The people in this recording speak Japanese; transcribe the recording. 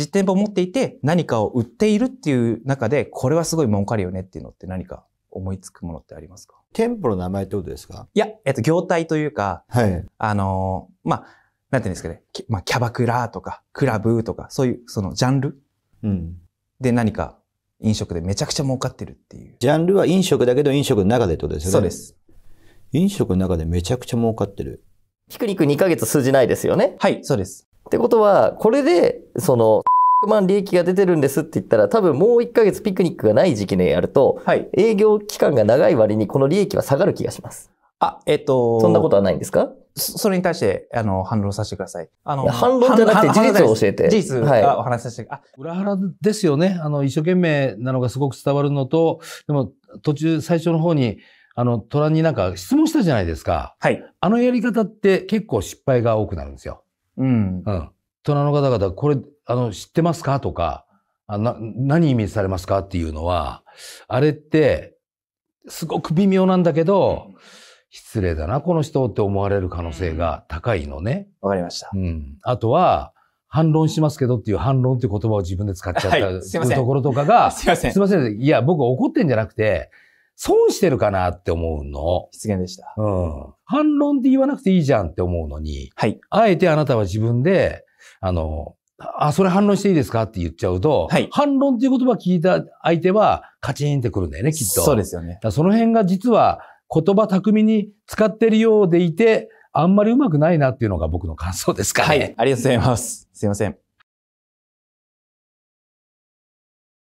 実店舗を持っていて何かを売っているっていう中で、これはすごい儲かるよねっていうのって何か思いつくものってありますか店舗の名前ってことですかいや、えっと、業態というか、はい。あのまあ、なんていうんですかね、まあ、キャバクラとか、クラブとか、そういう、そのジャンルうん。で何か飲食でめちゃくちゃ儲かってるっていう。ジャンルは飲食だけど飲食の中でってことですよね。そうです。飲食の中でめちゃくちゃ儲かってる。ピクニック2ヶ月数字ないですよね。はい、そうです。ってことは、これで、その、万利益が出てるんですって言ったら、多分もう1ヶ月ピクニックがない時期にやると、はい、営業期間が長い割にこの利益は下がる気がします。あ、えっ、と。そんなことはないんですかそれに対して、あの、反論させてください。あの、反論じゃなくて事実を教えて。事実はお話しさせて、はい、あ、裏腹ですよね。あの、一生懸命なのがすごく伝わるのと、でも途中最初の方に、あの、トラになんか質問したじゃないですか。はい。あのやり方って結構失敗が多くなるんですよ。うん。うん。人の方々、これ、あの、知ってますかとか、あな、何意味されますかっていうのは、あれって、すごく微妙なんだけど、失礼だな、この人って思われる可能性が高いのね。わかりました。うん。あとは、反論しますけどっていう反論っていう言葉を自分で使っちゃった、はい、すいませんところとかが、すいません。すいません。いや、僕怒ってんじゃなくて、損してるかなって思うの。失言でした。うん。反論って言わなくていいじゃんって思うのに、はい。あえてあなたは自分で、あの、あ、それ反論していいですかって言っちゃうと、はい、反論っていう言葉聞いた相手はカチンってくるんだよね、きっと。そうですよね。その辺が実は言葉巧みに使ってるようでいて、あんまりうまくないなっていうのが僕の感想ですか、ね、はい、ありがとうございます。すいません。